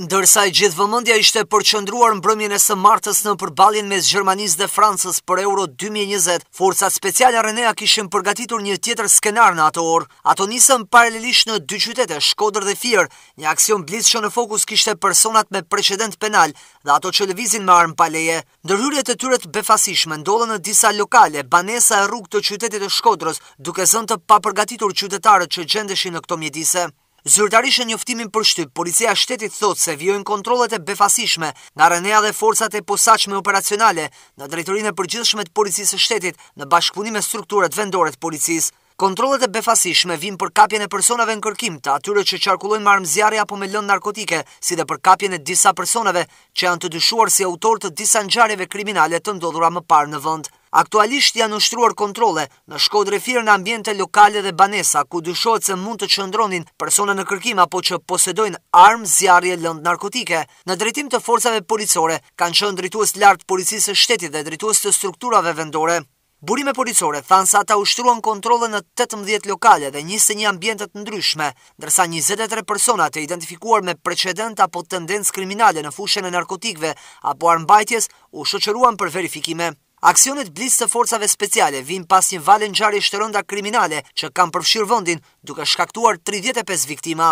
Ndërsa i gjithë vëmëndja ishte përqëndruar në brëmjën e së martës në përbalin mes Gjermanis dhe Fransës për Euro 2020, forcat speciale Renea kishën përgatitur një tjetër skenar në ato orë. Ato nisën paralelisht në dy qytete, Shkodër dhe Firë, një aksion blitë që në fokus kishte personat me precedent penal dhe ato që levizin me armë paleje. Ndërhyrjet e tyret befasishme ndollën në disa lokale, banesa e rrug të qytetit e Shkodrës, duke zënë të papërgatitur qytetarët që gjendeshin në këto mjedise. Zyrtarisht njoftimin për shtyp, policia shtetit thot se vjojnë kontrolet e befasishme nga rënea dhe forcat e posaqme operacionale në drejtorin e përgjithshme të policisë shtetit në bashkëpunim e strukturët vendore të policisë. Kontrolet e befasishme vim për kapjen e personave në kërkim të atyre që qarkullojnë marmë zjarë apo me lënë narkotike, si dhe për kapjen e disa personave që janë të dyshuar si autor të disa nxarjeve kriminale të ndodhura më parë në vëndë. Aktualisht janë ushtruar kontrole në Shkodër Firë në ambjente lokale dhe banesa, ku dyshohet se mund të qëndronin persona në kërkim apo që posedojnë armë zjarje lëndë narkotike. Në drejtim të forcave policore kanë qënë drejtues lart policisë së shtetit dhe drejtues të strukturave vendore. Burime policore thanë sa ata ushtruan kontrole në 18 lokale dhe 21 një ambjentet ndryshme, dërsa 23 persona të identifikuar me precedent apo tendencë kriminale në fushën e narkotikve apo armbajtjes u shoqëruan për verifikime. Aksionet blisë të forcave speciale vinë pas një valen gjari shtërënda kriminale që kam përfshirë vëndin duke shkaktuar 35 viktima.